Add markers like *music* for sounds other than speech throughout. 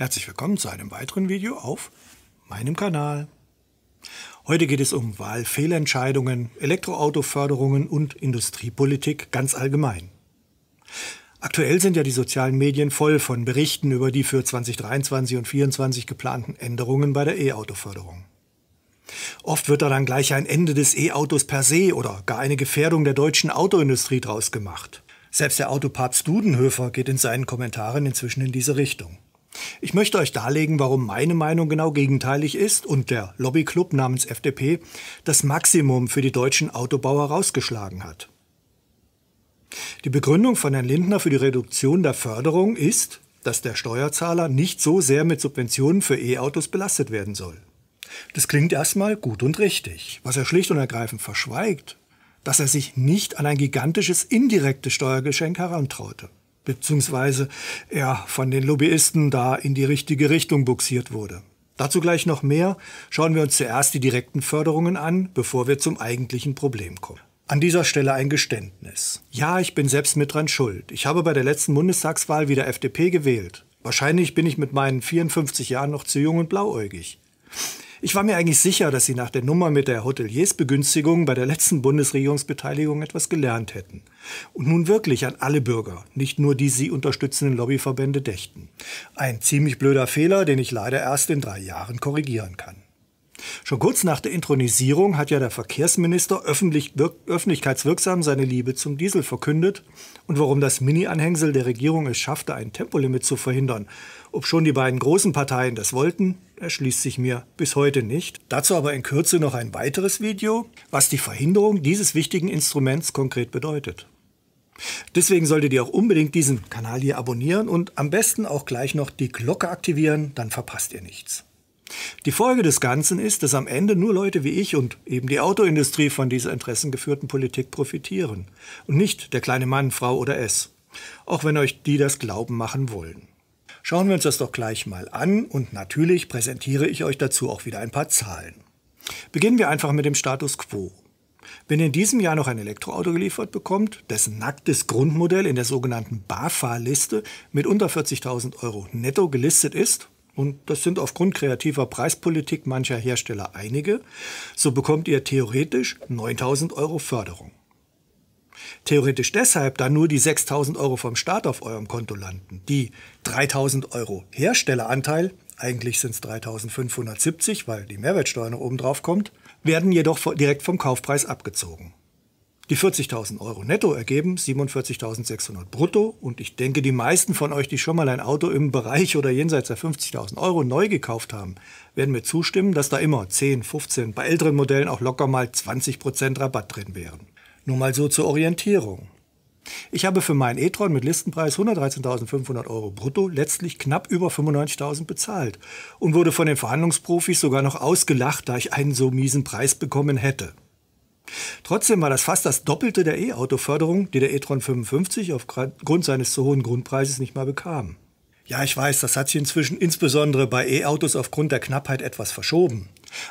Herzlich willkommen zu einem weiteren Video auf meinem Kanal. Heute geht es um Wahlfehlentscheidungen, Elektroautoförderungen und Industriepolitik ganz allgemein. Aktuell sind ja die sozialen Medien voll von Berichten über die für 2023 und 2024 geplanten Änderungen bei der E-Autoförderung. Oft wird da dann gleich ein Ende des E-Autos per se oder gar eine Gefährdung der deutschen Autoindustrie draus gemacht. Selbst der Autopapst Dudenhöfer geht in seinen Kommentaren inzwischen in diese Richtung. Ich möchte euch darlegen, warum meine Meinung genau gegenteilig ist und der Lobbyclub namens FDP das Maximum für die deutschen Autobauer rausgeschlagen hat. Die Begründung von Herrn Lindner für die Reduktion der Förderung ist, dass der Steuerzahler nicht so sehr mit Subventionen für E-Autos belastet werden soll. Das klingt erstmal gut und richtig. Was er schlicht und ergreifend verschweigt, dass er sich nicht an ein gigantisches indirektes Steuergeschenk herantraute beziehungsweise er von den Lobbyisten da in die richtige Richtung buxiert wurde. Dazu gleich noch mehr. Schauen wir uns zuerst die direkten Förderungen an, bevor wir zum eigentlichen Problem kommen. An dieser Stelle ein Geständnis. Ja, ich bin selbst mit dran schuld. Ich habe bei der letzten Bundestagswahl wieder FDP gewählt. Wahrscheinlich bin ich mit meinen 54 Jahren noch zu jung und blauäugig. Ich war mir eigentlich sicher, dass sie nach der Nummer mit der Hoteliersbegünstigung bei der letzten Bundesregierungsbeteiligung etwas gelernt hätten. Und nun wirklich an alle Bürger, nicht nur die sie unterstützenden Lobbyverbände dächten. Ein ziemlich blöder Fehler, den ich leider erst in drei Jahren korrigieren kann. Schon kurz nach der Intronisierung hat ja der Verkehrsminister öffentlich, öffentlichkeitswirksam seine Liebe zum Diesel verkündet und warum das Mini-Anhängsel der Regierung es schaffte, ein Tempolimit zu verhindern, ob schon die beiden großen Parteien das wollten, erschließt sich mir bis heute nicht. Dazu aber in Kürze noch ein weiteres Video, was die Verhinderung dieses wichtigen Instruments konkret bedeutet. Deswegen solltet ihr auch unbedingt diesen Kanal hier abonnieren und am besten auch gleich noch die Glocke aktivieren, dann verpasst ihr nichts. Die Folge des Ganzen ist, dass am Ende nur Leute wie ich und eben die Autoindustrie von dieser interessengeführten Politik profitieren und nicht der kleine Mann, Frau oder es, auch wenn euch die das glauben machen wollen. Schauen wir uns das doch gleich mal an und natürlich präsentiere ich euch dazu auch wieder ein paar Zahlen. Beginnen wir einfach mit dem Status quo. Wenn ihr in diesem Jahr noch ein Elektroauto geliefert bekommt, dessen nacktes Grundmodell in der sogenannten BAFA-Liste mit unter 40.000 Euro netto gelistet ist, und das sind aufgrund kreativer Preispolitik mancher Hersteller einige, so bekommt ihr theoretisch 9.000 Euro Förderung theoretisch deshalb, da nur die 6.000 Euro vom Staat auf eurem Konto landen, die 3.000 Euro Herstelleranteil, eigentlich sind es 3.570, weil die Mehrwertsteuer noch oben drauf kommt, werden jedoch direkt vom Kaufpreis abgezogen. Die 40.000 Euro netto ergeben 47.600 brutto und ich denke, die meisten von euch, die schon mal ein Auto im Bereich oder jenseits der 50.000 Euro neu gekauft haben, werden mir zustimmen, dass da immer 10, 15, bei älteren Modellen auch locker mal 20% Rabatt drin wären. Nur mal so zur Orientierung. Ich habe für meinen e-tron mit Listenpreis 113.500 Euro brutto letztlich knapp über 95.000 bezahlt und wurde von den Verhandlungsprofis sogar noch ausgelacht, da ich einen so miesen Preis bekommen hätte. Trotzdem war das fast das Doppelte der E-Auto-Förderung, die der e-tron 55 aufgrund seines zu hohen Grundpreises nicht mal bekam. Ja, ich weiß, das hat sich inzwischen insbesondere bei E-Autos aufgrund der Knappheit etwas verschoben.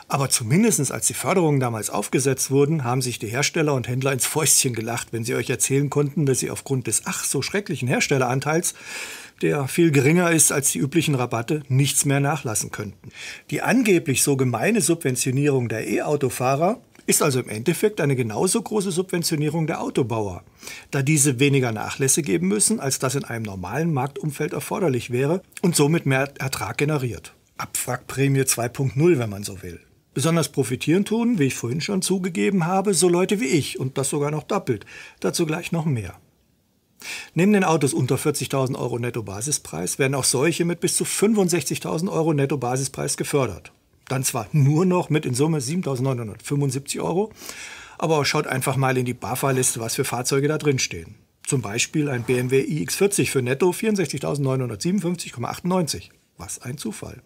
Aber zumindest als die Förderungen damals aufgesetzt wurden, haben sich die Hersteller und Händler ins Fäustchen gelacht, wenn sie euch erzählen konnten, dass sie aufgrund des ach so schrecklichen Herstelleranteils der viel geringer ist als die üblichen Rabatte, nichts mehr nachlassen könnten. Die angeblich so gemeine Subventionierung der E-Autofahrer ist also im Endeffekt eine genauso große Subventionierung der Autobauer, da diese weniger Nachlässe geben müssen, als das in einem normalen Marktumfeld erforderlich wäre und somit mehr Ertrag generiert. Abwrackprämie 2.0, wenn man so will. Besonders profitieren tun, wie ich vorhin schon zugegeben habe, so Leute wie ich und das sogar noch doppelt. Dazu gleich noch mehr. Neben den Autos unter 40.000 Euro Nettobasispreis werden auch solche mit bis zu 65.000 Euro Nettobasispreis gefördert. Dann zwar nur noch mit in Summe 7.975 Euro, aber schaut einfach mal in die BAFA-Liste, was für Fahrzeuge da drin stehen. Zum Beispiel ein BMW iX40 für netto 64.957,98. Was ein Zufall.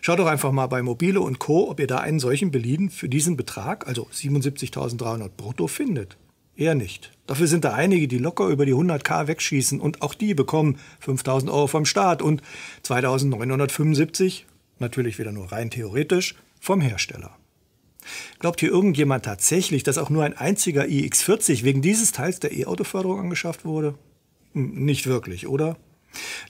Schaut doch einfach mal bei Mobile und Co., ob ihr da einen solchen Belieben für diesen Betrag, also 77.300 brutto, findet. Eher nicht. Dafür sind da einige, die locker über die 100k wegschießen und auch die bekommen 5.000 Euro vom Staat und 2.975, natürlich wieder nur rein theoretisch, vom Hersteller. Glaubt hier irgendjemand tatsächlich, dass auch nur ein einziger iX40 wegen dieses Teils der E-Auto-Förderung angeschafft wurde? Hm, nicht wirklich, oder?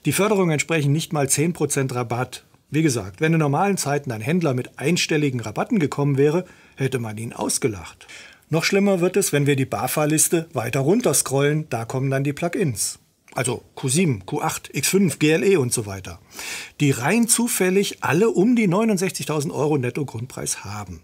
Die Förderungen entsprechen nicht mal 10% Rabatt wie gesagt, wenn in normalen Zeiten ein Händler mit einstelligen Rabatten gekommen wäre, hätte man ihn ausgelacht. Noch schlimmer wird es, wenn wir die BAFA-Liste weiter runterscrollen, da kommen dann die Plugins. Also Q7, Q8, X5, GLE und so weiter. Die rein zufällig alle um die 69.000 Euro Netto-Grundpreis haben.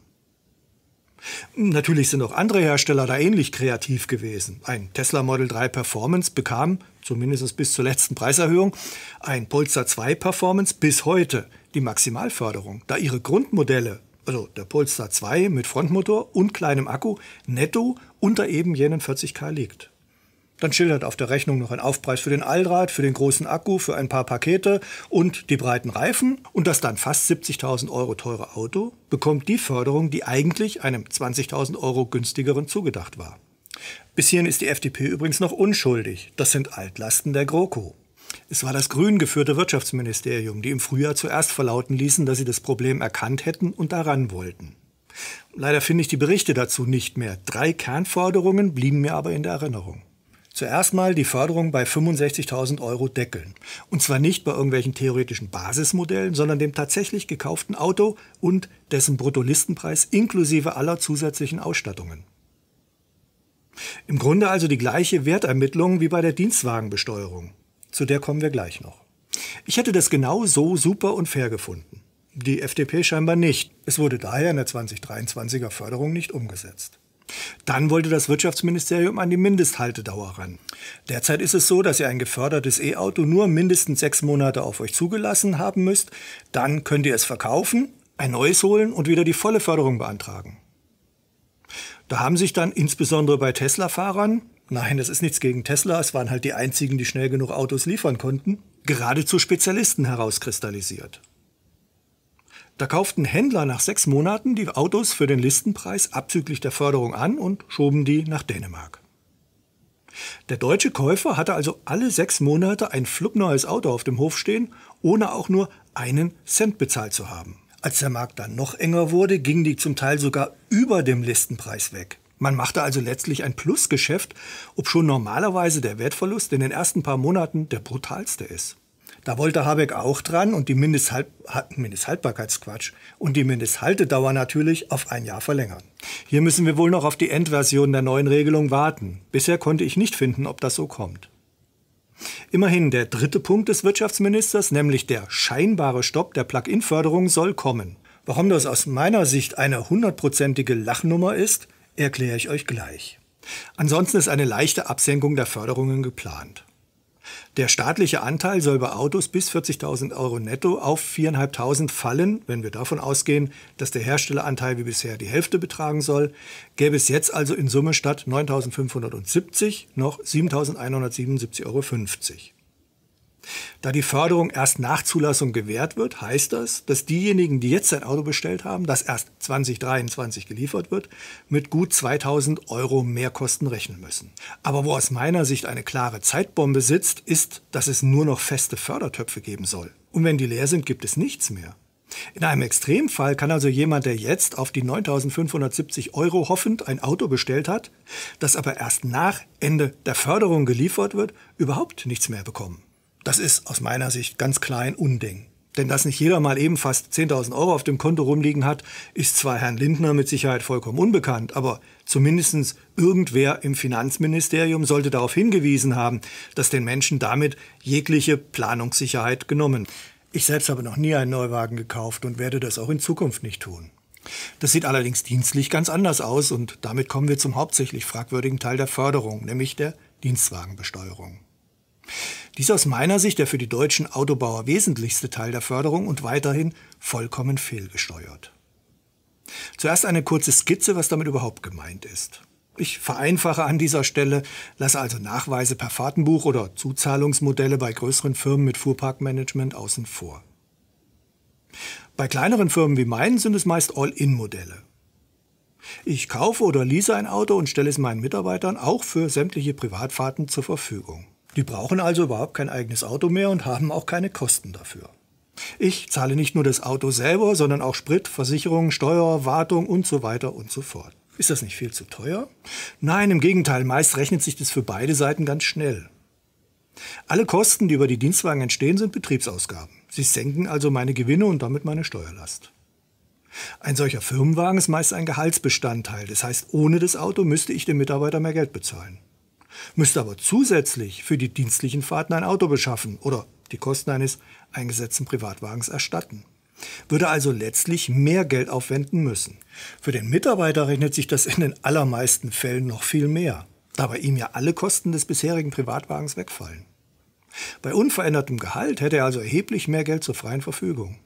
Natürlich sind auch andere Hersteller da ähnlich kreativ gewesen. Ein Tesla Model 3 Performance bekam, zumindest bis zur letzten Preiserhöhung, ein Polster 2 Performance bis heute die Maximalförderung, da ihre Grundmodelle, also der Polestar 2 mit Frontmotor und kleinem Akku, netto unter eben jenen 40 K liegt. Dann schildert auf der Rechnung noch ein Aufpreis für den Allrad, für den großen Akku, für ein paar Pakete und die breiten Reifen. Und das dann fast 70.000 Euro teure Auto bekommt die Förderung, die eigentlich einem 20.000 Euro günstigeren zugedacht war. Bis hierhin ist die FDP übrigens noch unschuldig. Das sind Altlasten der GroKo. Es war das grün geführte Wirtschaftsministerium, die im Frühjahr zuerst verlauten ließen, dass sie das Problem erkannt hätten und daran wollten. Leider finde ich die Berichte dazu nicht mehr. Drei Kernforderungen blieben mir aber in der Erinnerung. Zuerst mal die Förderung bei 65.000 Euro deckeln. Und zwar nicht bei irgendwelchen theoretischen Basismodellen, sondern dem tatsächlich gekauften Auto und dessen Bruttolistenpreis inklusive aller zusätzlichen Ausstattungen. Im Grunde also die gleiche Wertermittlung wie bei der Dienstwagenbesteuerung. Zu der kommen wir gleich noch. Ich hätte das genau so super und fair gefunden. Die FDP scheinbar nicht. Es wurde daher in der 2023er Förderung nicht umgesetzt. Dann wollte das Wirtschaftsministerium an die Mindesthaltedauer ran. Derzeit ist es so, dass ihr ein gefördertes E-Auto nur mindestens sechs Monate auf euch zugelassen haben müsst. Dann könnt ihr es verkaufen, ein neues holen und wieder die volle Förderung beantragen. Da haben sich dann insbesondere bei Tesla-Fahrern Nein, das ist nichts gegen Tesla. Es waren halt die einzigen, die schnell genug Autos liefern konnten. Geradezu Spezialisten herauskristallisiert. Da kauften Händler nach sechs Monaten die Autos für den Listenpreis abzüglich der Förderung an und schoben die nach Dänemark. Der deutsche Käufer hatte also alle sechs Monate ein flugneues Auto auf dem Hof stehen, ohne auch nur einen Cent bezahlt zu haben. Als der Markt dann noch enger wurde, gingen die zum Teil sogar über dem Listenpreis weg. Man machte also letztlich ein Plusgeschäft, ob schon normalerweise der Wertverlust in den ersten paar Monaten der brutalste ist. Da wollte Habeck auch dran und die Mindesthalt Mindesthaltbarkeitsquatsch und die Mindesthaltedauer natürlich auf ein Jahr verlängern. Hier müssen wir wohl noch auf die Endversion der neuen Regelung warten. Bisher konnte ich nicht finden, ob das so kommt. Immerhin der dritte Punkt des Wirtschaftsministers, nämlich der scheinbare Stopp der Plug-in-Förderung soll kommen. Warum das aus meiner Sicht eine hundertprozentige Lachnummer ist, erkläre ich euch gleich. Ansonsten ist eine leichte Absenkung der Förderungen geplant. Der staatliche Anteil soll bei Autos bis 40.000 Euro netto auf 4.500 fallen, wenn wir davon ausgehen, dass der Herstelleranteil wie bisher die Hälfte betragen soll, gäbe es jetzt also in Summe statt 9.570 noch 7.177,50 Euro. Da die Förderung erst nach Zulassung gewährt wird, heißt das, dass diejenigen, die jetzt ein Auto bestellt haben, das erst 2023 geliefert wird, mit gut 2000 Euro Mehrkosten rechnen müssen. Aber wo aus meiner Sicht eine klare Zeitbombe sitzt, ist, dass es nur noch feste Fördertöpfe geben soll. Und wenn die leer sind, gibt es nichts mehr. In einem Extremfall kann also jemand, der jetzt auf die 9.570 Euro hoffend ein Auto bestellt hat, das aber erst nach Ende der Förderung geliefert wird, überhaupt nichts mehr bekommen. Das ist aus meiner Sicht ganz klar ein Unding. Denn dass nicht jeder mal eben fast 10.000 Euro auf dem Konto rumliegen hat, ist zwar Herrn Lindner mit Sicherheit vollkommen unbekannt, aber zumindest irgendwer im Finanzministerium sollte darauf hingewiesen haben, dass den Menschen damit jegliche Planungssicherheit genommen. Ich selbst habe noch nie einen Neuwagen gekauft und werde das auch in Zukunft nicht tun. Das sieht allerdings dienstlich ganz anders aus und damit kommen wir zum hauptsächlich fragwürdigen Teil der Förderung, nämlich der Dienstwagenbesteuerung. Dies aus meiner Sicht der für die deutschen Autobauer wesentlichste Teil der Förderung und weiterhin vollkommen fehlgesteuert. Zuerst eine kurze Skizze, was damit überhaupt gemeint ist. Ich vereinfache an dieser Stelle, lasse also Nachweise per Fahrtenbuch oder Zuzahlungsmodelle bei größeren Firmen mit Fuhrparkmanagement außen vor. Bei kleineren Firmen wie meinen sind es meist All-in-Modelle. Ich kaufe oder lease ein Auto und stelle es meinen Mitarbeitern auch für sämtliche Privatfahrten zur Verfügung. Die brauchen also überhaupt kein eigenes Auto mehr und haben auch keine Kosten dafür. Ich zahle nicht nur das Auto selber, sondern auch Sprit, Versicherung, Steuer, Wartung und so weiter und so fort. Ist das nicht viel zu teuer? Nein, im Gegenteil, meist rechnet sich das für beide Seiten ganz schnell. Alle Kosten, die über die Dienstwagen entstehen, sind Betriebsausgaben. Sie senken also meine Gewinne und damit meine Steuerlast. Ein solcher Firmenwagen ist meist ein Gehaltsbestandteil. Das heißt, ohne das Auto müsste ich dem Mitarbeiter mehr Geld bezahlen müsste aber zusätzlich für die dienstlichen Fahrten ein Auto beschaffen oder die Kosten eines eingesetzten Privatwagens erstatten. Würde also letztlich mehr Geld aufwenden müssen. Für den Mitarbeiter rechnet sich das in den allermeisten Fällen noch viel mehr, da bei ihm ja alle Kosten des bisherigen Privatwagens wegfallen. Bei unverändertem Gehalt hätte er also erheblich mehr Geld zur freien Verfügung.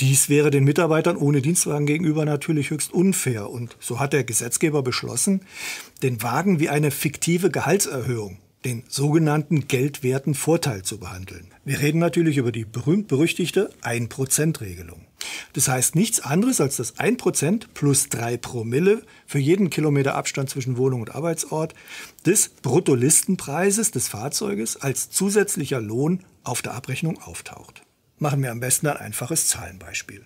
Dies wäre den Mitarbeitern ohne Dienstwagen gegenüber natürlich höchst unfair. Und so hat der Gesetzgeber beschlossen, den Wagen wie eine fiktive Gehaltserhöhung, den sogenannten geldwerten Vorteil zu behandeln. Wir reden natürlich über die berühmt-berüchtigte 1%-Regelung. Das heißt nichts anderes als dass 1% plus 3 Promille für jeden Kilometer Abstand zwischen Wohnung und Arbeitsort des Bruttolistenpreises des Fahrzeuges als zusätzlicher Lohn auf der Abrechnung auftaucht machen wir am besten ein einfaches Zahlenbeispiel.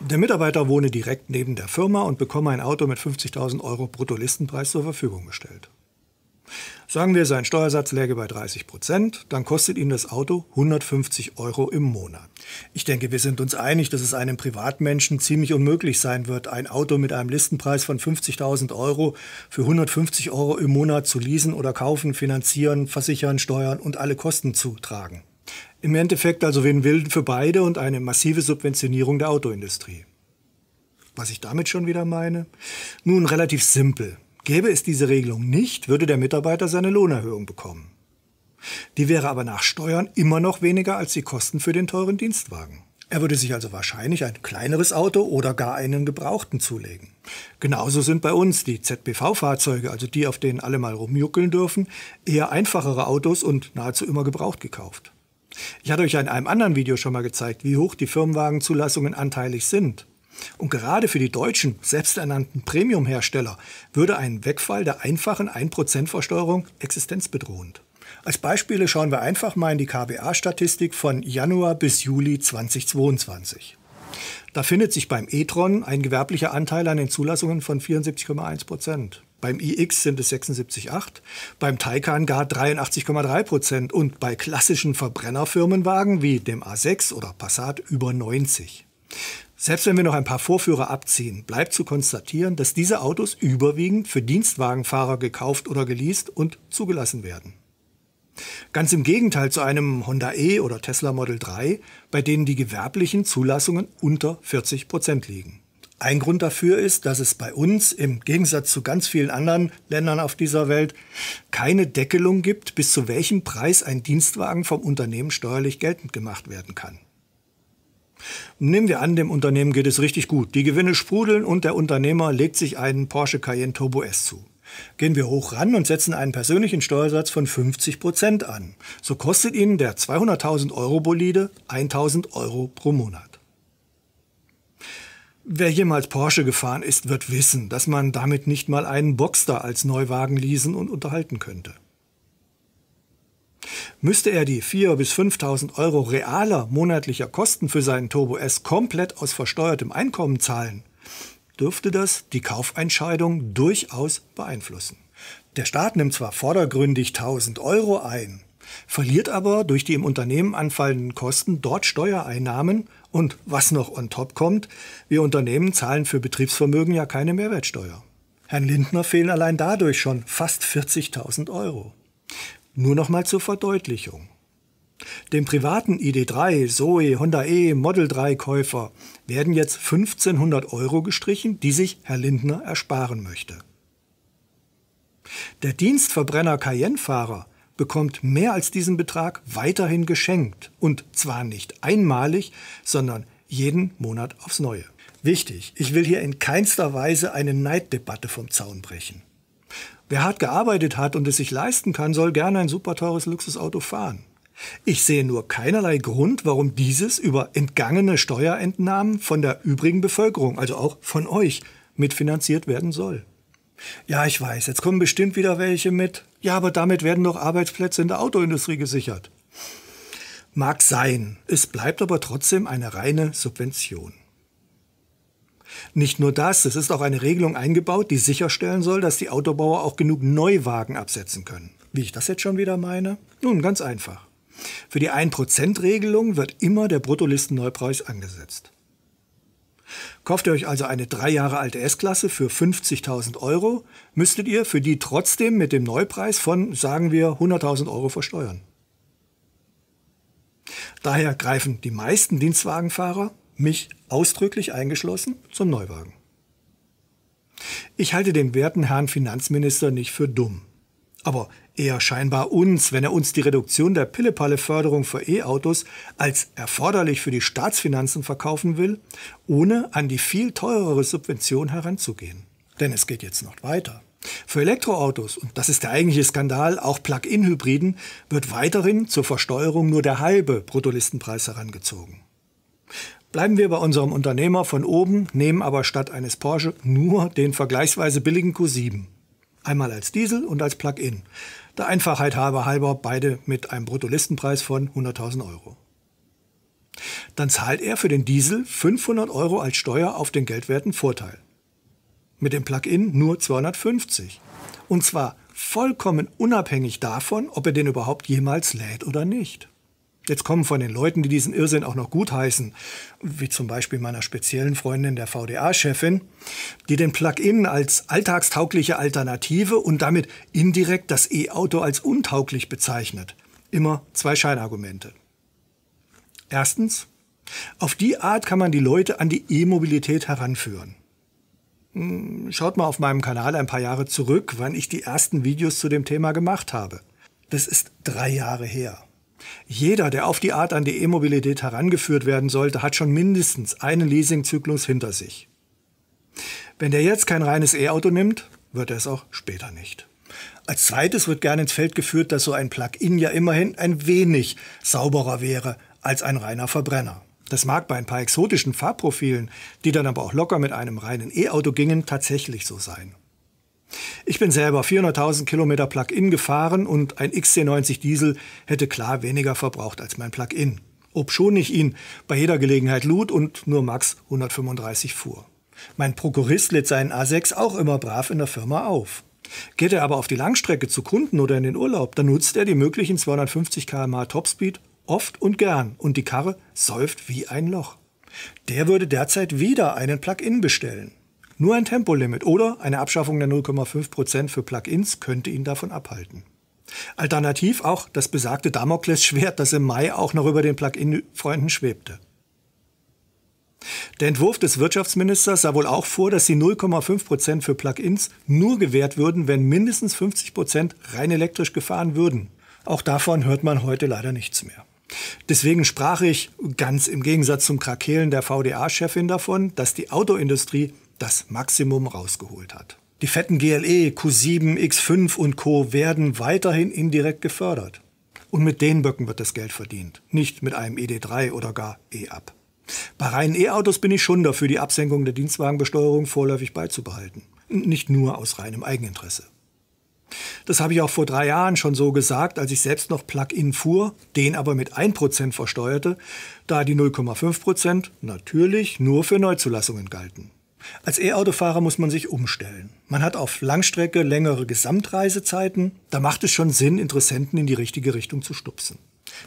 Der Mitarbeiter wohne direkt neben der Firma und bekomme ein Auto mit 50.000 Euro Bruttolistenpreis zur Verfügung gestellt. Sagen wir, sein Steuersatz läge bei 30 Prozent, dann kostet ihm das Auto 150 Euro im Monat. Ich denke, wir sind uns einig, dass es einem Privatmenschen ziemlich unmöglich sein wird, ein Auto mit einem Listenpreis von 50.000 Euro für 150 Euro im Monat zu leasen oder kaufen, finanzieren, versichern, steuern und alle Kosten zu tragen. Im Endeffekt also wen will für beide und eine massive Subventionierung der Autoindustrie. Was ich damit schon wieder meine? Nun, relativ simpel. Gäbe es diese Regelung nicht, würde der Mitarbeiter seine Lohnerhöhung bekommen. Die wäre aber nach Steuern immer noch weniger als die Kosten für den teuren Dienstwagen. Er würde sich also wahrscheinlich ein kleineres Auto oder gar einen gebrauchten zulegen. Genauso sind bei uns die ZBV-Fahrzeuge, also die, auf denen alle mal rumjuckeln dürfen, eher einfachere Autos und nahezu immer gebraucht gekauft. Ich hatte euch ja in einem anderen Video schon mal gezeigt, wie hoch die Firmenwagenzulassungen anteilig sind. Und gerade für die deutschen, selbsternannten Premium-Hersteller würde ein Wegfall der einfachen 1%-Versteuerung existenzbedrohend. Als Beispiele schauen wir einfach mal in die KBA-Statistik von Januar bis Juli 2022. Da findet sich beim e-tron ein gewerblicher Anteil an den Zulassungen von 74,1 Prozent. Beim iX sind es 76,8, beim Taycan gar 83,3 Prozent und bei klassischen Verbrennerfirmenwagen wie dem A6 oder Passat über 90. Selbst wenn wir noch ein paar Vorführer abziehen, bleibt zu konstatieren, dass diese Autos überwiegend für Dienstwagenfahrer gekauft oder geleast und zugelassen werden. Ganz im Gegenteil zu einem Honda E oder Tesla Model 3, bei denen die gewerblichen Zulassungen unter 40 Prozent liegen. Ein Grund dafür ist, dass es bei uns im Gegensatz zu ganz vielen anderen Ländern auf dieser Welt keine Deckelung gibt, bis zu welchem Preis ein Dienstwagen vom Unternehmen steuerlich geltend gemacht werden kann. Nehmen wir an, dem Unternehmen geht es richtig gut. Die Gewinne sprudeln und der Unternehmer legt sich einen Porsche Cayenne Turbo S zu. Gehen wir hoch ran und setzen einen persönlichen Steuersatz von 50 Prozent an. So kostet Ihnen der 200.000 Euro Bolide 1.000 Euro pro Monat. Wer jemals Porsche gefahren ist, wird wissen, dass man damit nicht mal einen Boxster als Neuwagen leasen und unterhalten könnte. Müsste er die 4.000 bis 5.000 Euro realer monatlicher Kosten für seinen Turbo S komplett aus versteuertem Einkommen zahlen, dürfte das die Kaufentscheidung durchaus beeinflussen. Der Staat nimmt zwar vordergründig 1000 Euro ein, verliert aber durch die im Unternehmen anfallenden Kosten dort Steuereinnahmen, und was noch on top kommt, wir Unternehmen zahlen für Betriebsvermögen ja keine Mehrwertsteuer. Herrn Lindner fehlen allein dadurch schon fast 40.000 Euro. Nur noch mal zur Verdeutlichung. Dem privaten ID3, Zoe, Honda E, Model 3 Käufer werden jetzt 1500 Euro gestrichen, die sich Herr Lindner ersparen möchte. Der Dienstverbrenner Cayenne-Fahrer bekommt mehr als diesen Betrag weiterhin geschenkt. Und zwar nicht einmalig, sondern jeden Monat aufs Neue. Wichtig, ich will hier in keinster Weise eine Neiddebatte vom Zaun brechen. Wer hart gearbeitet hat und es sich leisten kann, soll gerne ein super teures Luxusauto fahren. Ich sehe nur keinerlei Grund, warum dieses über entgangene Steuerentnahmen von der übrigen Bevölkerung, also auch von euch, mitfinanziert werden soll. Ja, ich weiß, jetzt kommen bestimmt wieder welche mit. Ja, aber damit werden doch Arbeitsplätze in der Autoindustrie gesichert. Mag sein, es bleibt aber trotzdem eine reine Subvention. Nicht nur das, es ist auch eine Regelung eingebaut, die sicherstellen soll, dass die Autobauer auch genug Neuwagen absetzen können. Wie ich das jetzt schon wieder meine? Nun, ganz einfach. Für die 1%-Regelung wird immer der Bruttolistenneupreis angesetzt. Kauft ihr euch also eine drei Jahre alte S-Klasse für 50.000 Euro, müsstet ihr für die trotzdem mit dem Neupreis von, sagen wir, 100.000 Euro versteuern. Daher greifen die meisten Dienstwagenfahrer, mich ausdrücklich eingeschlossen, zum Neuwagen. Ich halte den werten Herrn Finanzminister nicht für dumm aber eher scheinbar uns, wenn er uns die Reduktion der Pillepalle-Förderung für E-Autos als erforderlich für die Staatsfinanzen verkaufen will, ohne an die viel teurere Subvention heranzugehen. Denn es geht jetzt noch weiter. Für Elektroautos, und das ist der eigentliche Skandal, auch Plug-in-Hybriden, wird weiterhin zur Versteuerung nur der halbe Bruttolistenpreis herangezogen. Bleiben wir bei unserem Unternehmer von oben, nehmen aber statt eines Porsche nur den vergleichsweise billigen Q7 einmal als Diesel und als Plug-in. Der Einfachheit halber halber beide mit einem Bruttolistenpreis von 100.000 Euro. Dann zahlt er für den Diesel 500 Euro als Steuer auf den geldwerten Vorteil. Mit dem Plug-in nur 250. Und zwar vollkommen unabhängig davon, ob er den überhaupt jemals lädt oder nicht. Jetzt kommen von den Leuten, die diesen Irrsinn auch noch gutheißen, wie zum Beispiel meiner speziellen Freundin, der VDA-Chefin, die den Plug-in als alltagstaugliche Alternative und damit indirekt das E-Auto als untauglich bezeichnet. Immer zwei Scheinargumente. Erstens, auf die Art kann man die Leute an die E-Mobilität heranführen. Hm, schaut mal auf meinem Kanal ein paar Jahre zurück, wann ich die ersten Videos zu dem Thema gemacht habe. Das ist drei Jahre her. Jeder, der auf die Art an die E-Mobilität herangeführt werden sollte, hat schon mindestens einen Leasingzyklus hinter sich. Wenn der jetzt kein reines E-Auto nimmt, wird er es auch später nicht. Als zweites wird gern ins Feld geführt, dass so ein Plug-in ja immerhin ein wenig sauberer wäre als ein reiner Verbrenner. Das mag bei ein paar exotischen Fahrprofilen, die dann aber auch locker mit einem reinen E-Auto gingen, tatsächlich so sein. Ich bin selber 400.000 Kilometer Plug-in gefahren und ein XC90 Diesel hätte klar weniger verbraucht als mein Plug-in. Obschon ich ihn bei jeder Gelegenheit lud und nur max 135 fuhr. Mein Prokurist lädt seinen A6 auch immer brav in der Firma auf. Geht er aber auf die Langstrecke zu Kunden oder in den Urlaub, dann nutzt er die möglichen 250 km Topspeed oft und gern und die Karre säuft wie ein Loch. Der würde derzeit wieder einen Plug-in bestellen. Nur ein Tempolimit oder eine Abschaffung der 0,5% Prozent für ins könnte ihn davon abhalten. Alternativ auch das besagte Damoklesschwert, das im Mai auch noch über den plug Plugin-Freunden schwebte. Der Entwurf des Wirtschaftsministers sah wohl auch vor, dass die 0,5% Prozent für ins nur gewährt würden, wenn mindestens 50% Prozent rein elektrisch gefahren würden. Auch davon hört man heute leider nichts mehr. Deswegen sprach ich, ganz im Gegensatz zum Krakehlen der VDA-Chefin davon, dass die Autoindustrie das Maximum rausgeholt hat. Die fetten GLE, Q7, X5 und Co. werden weiterhin indirekt gefördert. Und mit den Böcken wird das Geld verdient, nicht mit einem ED3 oder gar E-Up. Bei reinen E-Autos bin ich schon dafür, die Absenkung der Dienstwagenbesteuerung vorläufig beizubehalten. Nicht nur aus reinem Eigeninteresse. Das habe ich auch vor drei Jahren schon so gesagt, als ich selbst noch Plug-in fuhr, den aber mit 1% versteuerte, da die 0,5% natürlich nur für Neuzulassungen galten. Als E-Autofahrer muss man sich umstellen. Man hat auf Langstrecke längere Gesamtreisezeiten. Da macht es schon Sinn, Interessenten in die richtige Richtung zu stupsen.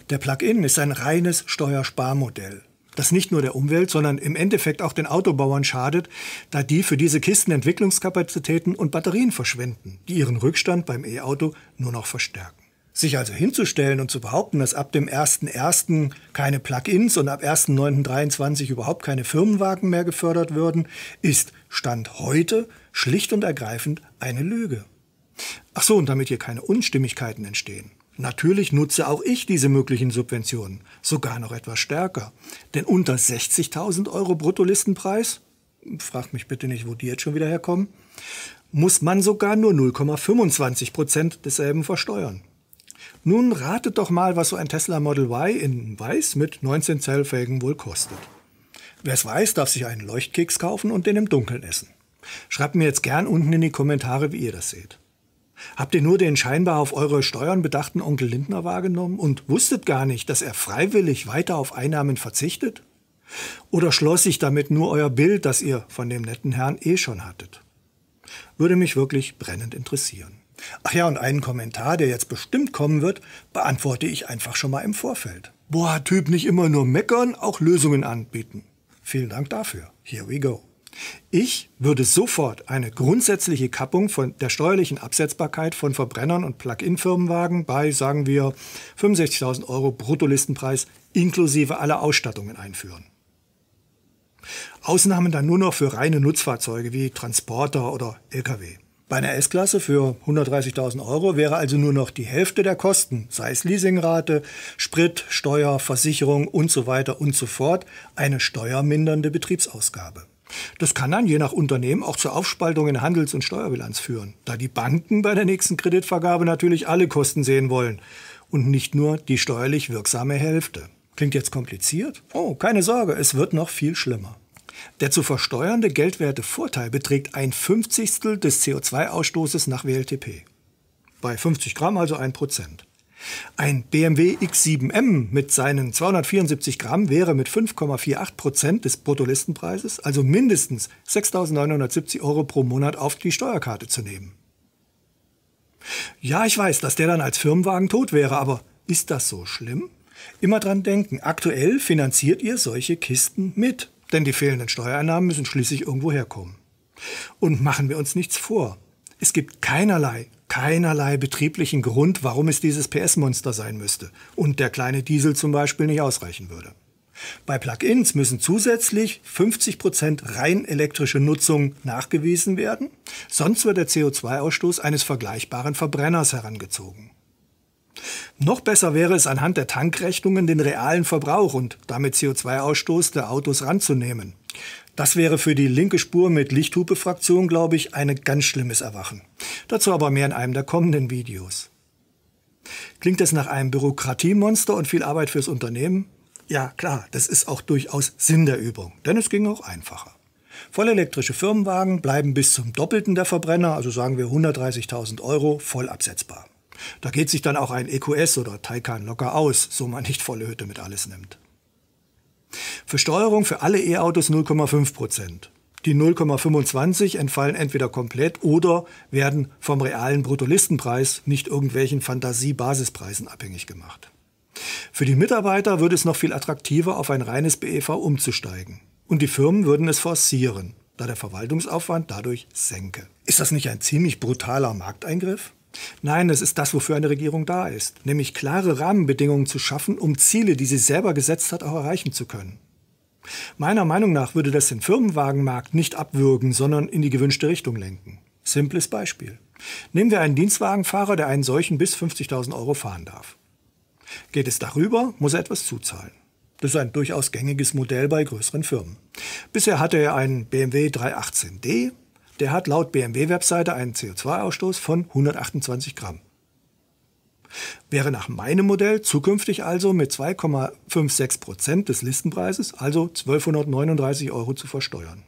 Der Plug-in ist ein reines Steuersparmodell, das nicht nur der Umwelt, sondern im Endeffekt auch den Autobauern schadet, da die für diese Kisten Entwicklungskapazitäten und Batterien verschwenden, die ihren Rückstand beim E-Auto nur noch verstärken. Sich also hinzustellen und zu behaupten, dass ab dem 1.1. keine Plugins und ab 1.9.23 überhaupt keine Firmenwagen mehr gefördert würden, ist Stand heute schlicht und ergreifend eine Lüge. Ach so, und damit hier keine Unstimmigkeiten entstehen. Natürlich nutze auch ich diese möglichen Subventionen, sogar noch etwas stärker. Denn unter 60.000 Euro Bruttolistenpreis, fragt mich bitte nicht, wo die jetzt schon wieder herkommen, muss man sogar nur 0,25 Prozent desselben versteuern. Nun ratet doch mal, was so ein Tesla Model Y in Weiß mit 19 Zoll wohl kostet. Wer es weiß, darf sich einen Leuchtkeks kaufen und den im Dunkeln essen. Schreibt mir jetzt gern unten in die Kommentare, wie ihr das seht. Habt ihr nur den scheinbar auf eure Steuern bedachten Onkel Lindner wahrgenommen und wusstet gar nicht, dass er freiwillig weiter auf Einnahmen verzichtet? Oder schloss sich damit nur euer Bild, das ihr von dem netten Herrn eh schon hattet? Würde mich wirklich brennend interessieren. Ach ja, und einen Kommentar, der jetzt bestimmt kommen wird, beantworte ich einfach schon mal im Vorfeld. Boah, Typ, nicht immer nur meckern, auch Lösungen anbieten. Vielen Dank dafür. Here we go. Ich würde sofort eine grundsätzliche Kappung von der steuerlichen Absetzbarkeit von Verbrennern und Plug-in-Firmenwagen bei, sagen wir, 65.000 Euro Bruttolistenpreis inklusive aller Ausstattungen einführen. Ausnahmen dann nur noch für reine Nutzfahrzeuge wie Transporter oder Lkw. Bei einer S-Klasse für 130.000 Euro wäre also nur noch die Hälfte der Kosten, sei es Leasingrate, Sprit, Steuer, Versicherung und so weiter und so fort, eine steuermindernde Betriebsausgabe. Das kann dann je nach Unternehmen auch zur Aufspaltung in Handels- und Steuerbilanz führen, da die Banken bei der nächsten Kreditvergabe natürlich alle Kosten sehen wollen und nicht nur die steuerlich wirksame Hälfte. Klingt jetzt kompliziert? Oh, keine Sorge, es wird noch viel schlimmer. Der zu versteuernde Geldwertevorteil beträgt ein Fünfzigstel des CO2-Ausstoßes nach WLTP. Bei 50 Gramm also ein Prozent. Ein BMW X7M mit seinen 274 Gramm wäre mit 5,48 Prozent des Bruttolistenpreises, also mindestens 6.970 Euro pro Monat auf die Steuerkarte zu nehmen. Ja, ich weiß, dass der dann als Firmenwagen tot wäre, aber ist das so schlimm? Immer dran denken, aktuell finanziert ihr solche Kisten mit. Denn die fehlenden Steuereinnahmen müssen schließlich irgendwo herkommen. Und machen wir uns nichts vor. Es gibt keinerlei, keinerlei betrieblichen Grund, warum es dieses PS-Monster sein müsste und der kleine Diesel zum Beispiel nicht ausreichen würde. Bei Plug-ins müssen zusätzlich 50% rein elektrische Nutzung nachgewiesen werden, sonst wird der CO2-Ausstoß eines vergleichbaren Verbrenners herangezogen. Noch besser wäre es, anhand der Tankrechnungen den realen Verbrauch und damit CO2-Ausstoß der Autos ranzunehmen. Das wäre für die linke Spur mit Lichthupe-Fraktion, glaube ich, ein ganz schlimmes Erwachen. Dazu aber mehr in einem der kommenden Videos. Klingt das nach einem Bürokratiemonster und viel Arbeit fürs Unternehmen? Ja, klar, das ist auch durchaus Sinn der Übung, denn es ging auch einfacher. Vollelektrische Firmenwagen bleiben bis zum Doppelten der Verbrenner, also sagen wir 130.000 Euro, voll absetzbar. Da geht sich dann auch ein EQS oder Taycan locker aus, so man nicht volle Hütte mit alles nimmt. Versteuerung für alle E-Autos 0,5 Die 0,25 entfallen entweder komplett oder werden vom realen Bruttolistenpreis, nicht irgendwelchen Fantasiebasispreisen abhängig gemacht. Für die Mitarbeiter würde es noch viel attraktiver, auf ein reines BEV umzusteigen. Und die Firmen würden es forcieren, da der Verwaltungsaufwand dadurch senke. Ist das nicht ein ziemlich brutaler Markteingriff? Nein, es ist das, wofür eine Regierung da ist, nämlich klare Rahmenbedingungen zu schaffen, um Ziele, die sie selber gesetzt hat, auch erreichen zu können. Meiner Meinung nach würde das den Firmenwagenmarkt nicht abwürgen, sondern in die gewünschte Richtung lenken. Simples Beispiel. Nehmen wir einen Dienstwagenfahrer, der einen solchen bis 50.000 Euro fahren darf. Geht es darüber, muss er etwas zuzahlen. Das ist ein durchaus gängiges Modell bei größeren Firmen. Bisher hatte er einen BMW 318d der hat laut BMW-Webseite einen CO2-Ausstoß von 128 Gramm. Wäre nach meinem Modell zukünftig also mit 2,56 Prozent des Listenpreises, also 1239 Euro, zu versteuern.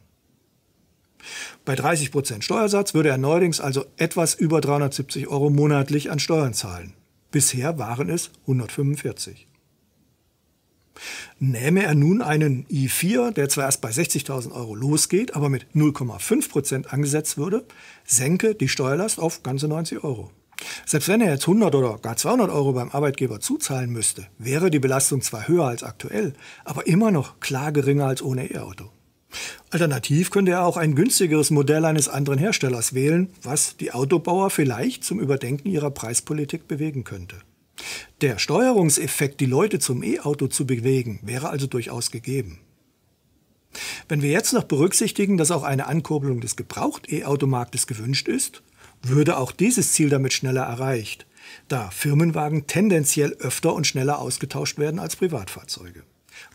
Bei 30 Prozent Steuersatz würde er neuerdings also etwas über 370 Euro monatlich an Steuern zahlen. Bisher waren es 145. Nähme er nun einen i4, der zwar erst bei 60.000 Euro losgeht, aber mit 0,5 Prozent angesetzt würde, senke die Steuerlast auf ganze 90 Euro. Selbst wenn er jetzt 100 oder gar 200 Euro beim Arbeitgeber zuzahlen müsste, wäre die Belastung zwar höher als aktuell, aber immer noch klar geringer als ohne E-Auto. Alternativ könnte er auch ein günstigeres Modell eines anderen Herstellers wählen, was die Autobauer vielleicht zum Überdenken ihrer Preispolitik bewegen könnte. Der Steuerungseffekt, die Leute zum E-Auto zu bewegen, wäre also durchaus gegeben. Wenn wir jetzt noch berücksichtigen, dass auch eine Ankurbelung des Gebraucht-E-Automarktes gewünscht ist, würde auch dieses Ziel damit schneller erreicht, da Firmenwagen tendenziell öfter und schneller ausgetauscht werden als Privatfahrzeuge.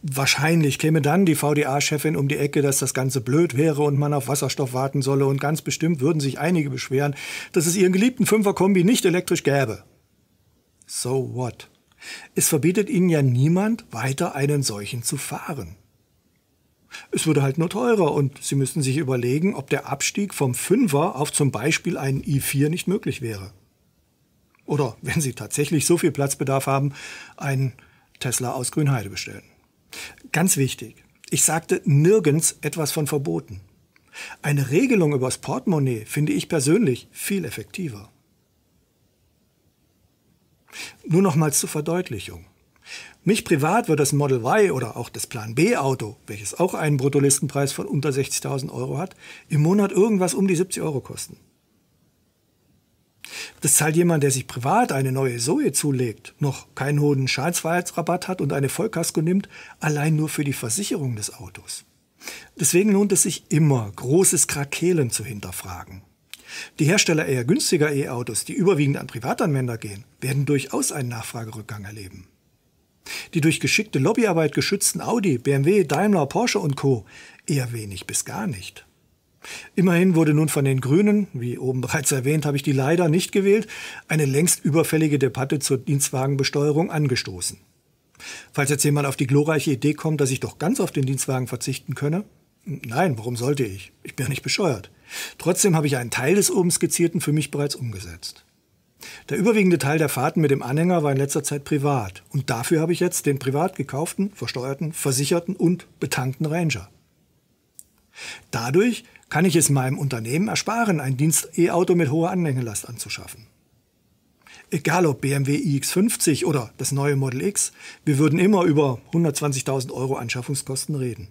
Wahrscheinlich käme dann die VDA-Chefin um die Ecke, dass das Ganze blöd wäre und man auf Wasserstoff warten solle und ganz bestimmt würden sich einige beschweren, dass es ihren geliebten Fünfer-Kombi nicht elektrisch gäbe so what? Es verbietet Ihnen ja niemand, weiter einen solchen zu fahren. Es würde halt nur teurer und Sie müssten sich überlegen, ob der Abstieg vom Fünfer auf zum Beispiel einen i4 nicht möglich wäre. Oder wenn Sie tatsächlich so viel Platzbedarf haben, einen Tesla aus Grünheide bestellen. Ganz wichtig, ich sagte nirgends etwas von verboten. Eine Regelung übers Portemonnaie finde ich persönlich viel effektiver. Nur nochmals zur Verdeutlichung. Mich privat wird das Model Y oder auch das Plan B Auto, welches auch einen Bruttolistenpreis von unter 60.000 Euro hat, im Monat irgendwas um die 70 Euro kosten. Das zahlt jemand, der sich privat eine neue Zoe zulegt, noch keinen hohen Schadensfreiheitsrabatt hat und eine Vollkasko nimmt, allein nur für die Versicherung des Autos. Deswegen lohnt es sich immer, großes Krakelen zu hinterfragen. Die Hersteller eher günstiger E-Autos, die überwiegend an Privatanwender gehen, werden durchaus einen Nachfragerückgang erleben. Die durch geschickte Lobbyarbeit geschützten Audi, BMW, Daimler, Porsche und Co. eher wenig bis gar nicht. Immerhin wurde nun von den Grünen, wie oben bereits erwähnt, habe ich die leider nicht gewählt, eine längst überfällige Debatte zur Dienstwagenbesteuerung angestoßen. Falls jetzt jemand auf die glorreiche Idee kommt, dass ich doch ganz auf den Dienstwagen verzichten könne, nein, warum sollte ich? Ich bin ja nicht bescheuert. Trotzdem habe ich einen Teil des oben skizzierten für mich bereits umgesetzt. Der überwiegende Teil der Fahrten mit dem Anhänger war in letzter Zeit privat und dafür habe ich jetzt den privat gekauften, versteuerten, versicherten und betankten Ranger. Dadurch kann ich es meinem Unternehmen ersparen, ein Dienst-E-Auto mit hoher Anhängelast anzuschaffen. Egal ob BMW iX50 oder das neue Model X, wir würden immer über 120.000 Euro Anschaffungskosten reden.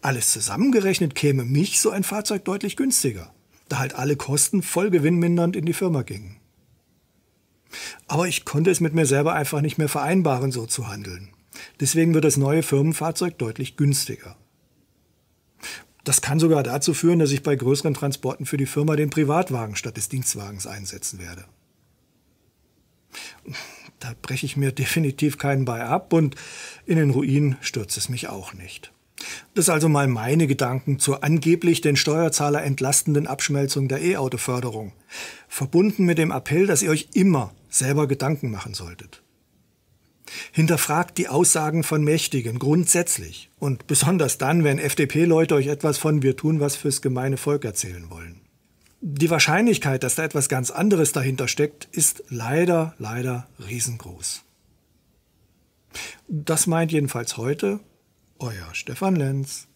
Alles zusammengerechnet käme mich so ein Fahrzeug deutlich günstiger, da halt alle Kosten voll gewinnmindernd in die Firma gingen. Aber ich konnte es mit mir selber einfach nicht mehr vereinbaren, so zu handeln. Deswegen wird das neue Firmenfahrzeug deutlich günstiger. Das kann sogar dazu führen, dass ich bei größeren Transporten für die Firma den Privatwagen statt des Dienstwagens einsetzen werde. Da breche ich mir *laughs* definitiv keinen bei ab und in den Ruin stürzt es mich auch nicht. Das also mal meine Gedanken zur angeblich den Steuerzahler entlastenden Abschmelzung der E-Auto-Förderung. Verbunden mit dem Appell, dass ihr euch immer selber Gedanken machen solltet. Hinterfragt die Aussagen von Mächtigen grundsätzlich und besonders dann, wenn FDP-Leute euch etwas von wir tun was fürs gemeine Volk erzählen wollen. Die Wahrscheinlichkeit, dass da etwas ganz anderes dahinter steckt, ist leider, leider riesengroß. Das meint jedenfalls heute euer Stefan Lenz.